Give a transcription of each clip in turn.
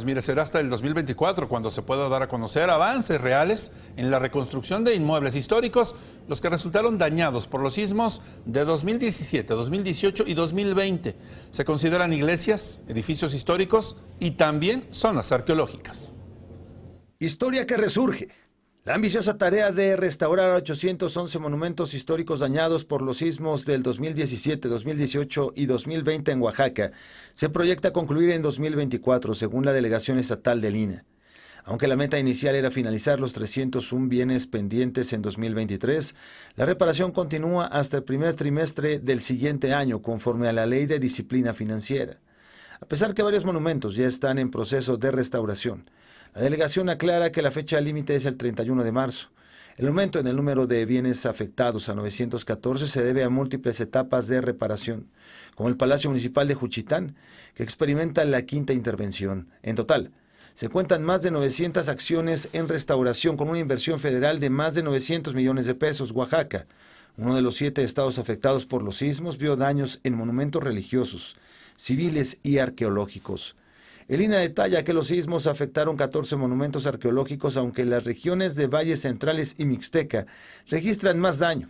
Pues mire, será hasta el 2024 cuando se pueda dar a conocer avances reales en la reconstrucción de inmuebles históricos, los que resultaron dañados por los sismos de 2017, 2018 y 2020. Se consideran iglesias, edificios históricos y también zonas arqueológicas. Historia que resurge. La ambiciosa tarea de restaurar 811 monumentos históricos dañados por los sismos del 2017, 2018 y 2020 en Oaxaca se proyecta concluir en 2024, según la delegación estatal del Lina. E. Aunque la meta inicial era finalizar los 301 bienes pendientes en 2023, la reparación continúa hasta el primer trimestre del siguiente año, conforme a la Ley de Disciplina Financiera. A pesar que varios monumentos ya están en proceso de restauración, la delegación aclara que la fecha límite es el 31 de marzo. El aumento en el número de bienes afectados a 914 se debe a múltiples etapas de reparación, como el Palacio Municipal de Juchitán, que experimenta la quinta intervención. En total, se cuentan más de 900 acciones en restauración con una inversión federal de más de 900 millones de pesos. Oaxaca, uno de los siete estados afectados por los sismos, vio daños en monumentos religiosos, civiles y arqueológicos. El INA detalla que los sismos afectaron 14 monumentos arqueológicos, aunque las regiones de Valles Centrales y Mixteca registran más daño.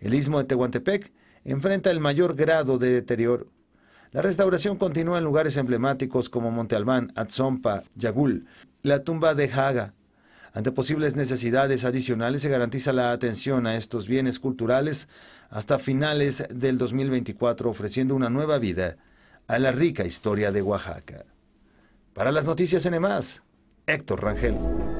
El istmo de Tehuantepec enfrenta el mayor grado de deterioro. La restauración continúa en lugares emblemáticos como Monte Albán, Atzompa, Yagul, la tumba de Haga. Ante posibles necesidades adicionales se garantiza la atención a estos bienes culturales hasta finales del 2024, ofreciendo una nueva vida a la rica historia de Oaxaca. Para las noticias N, Héctor Rangel.